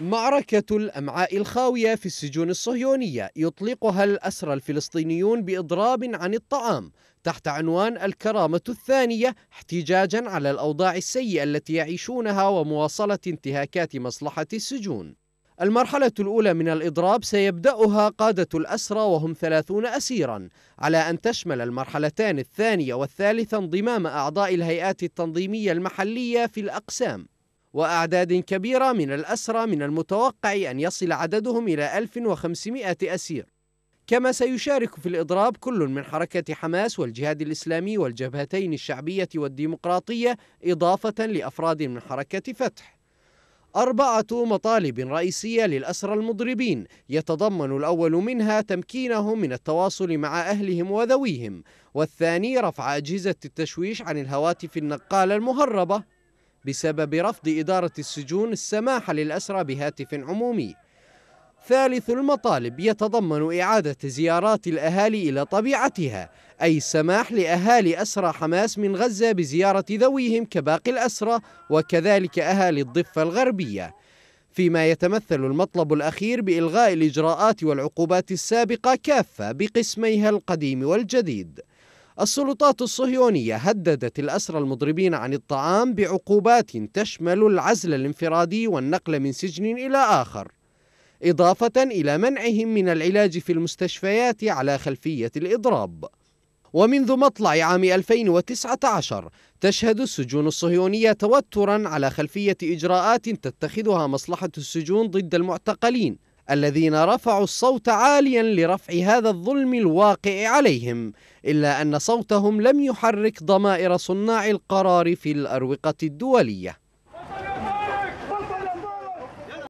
معركة الأمعاء الخاوية في السجون الصهيونية يطلقها الأسرى الفلسطينيون بإضراب عن الطعام تحت عنوان الكرامة الثانية احتجاجا على الأوضاع السيئة التي يعيشونها ومواصلة انتهاكات مصلحة السجون المرحلة الأولى من الإضراب سيبدأها قادة الأسرى وهم ثلاثون أسيرا على أن تشمل المرحلتان الثانية والثالثة انضمام أعضاء الهيئات التنظيمية المحلية في الأقسام وأعداد كبيرة من الأسرى من المتوقع أن يصل عددهم إلى 1500 أسير كما سيشارك في الإضراب كل من حركة حماس والجهاد الإسلامي والجبهتين الشعبية والديمقراطية إضافة لأفراد من حركة فتح أربعة مطالب رئيسية للأسرى المضربين يتضمن الأول منها تمكينهم من التواصل مع أهلهم وذويهم والثاني رفع أجهزة التشويش عن الهواتف النقالة المهربة بسبب رفض إدارة السجون السماح للأسرى بهاتف عمومي ثالث المطالب يتضمن إعادة زيارات الأهالي إلى طبيعتها أي السماح لأهالي أسرى حماس من غزة بزيارة ذويهم كباقي الأسرى وكذلك أهالي الضفة الغربية فيما يتمثل المطلب الأخير بإلغاء الإجراءات والعقوبات السابقة كافة بقسميها القديم والجديد السلطات الصهيونية هددت الأسرى المضربين عن الطعام بعقوبات تشمل العزل الانفرادي والنقل من سجن إلى آخر إضافة إلى منعهم من العلاج في المستشفيات على خلفية الإضراب ومنذ مطلع عام 2019 تشهد السجون الصهيونية توترا على خلفية إجراءات تتخذها مصلحة السجون ضد المعتقلين الذين رفعوا الصوت عاليا لرفع هذا الظلم الواقع عليهم إلا أن صوتهم لم يحرك ضمائر صناع القرار في الأروقة الدولية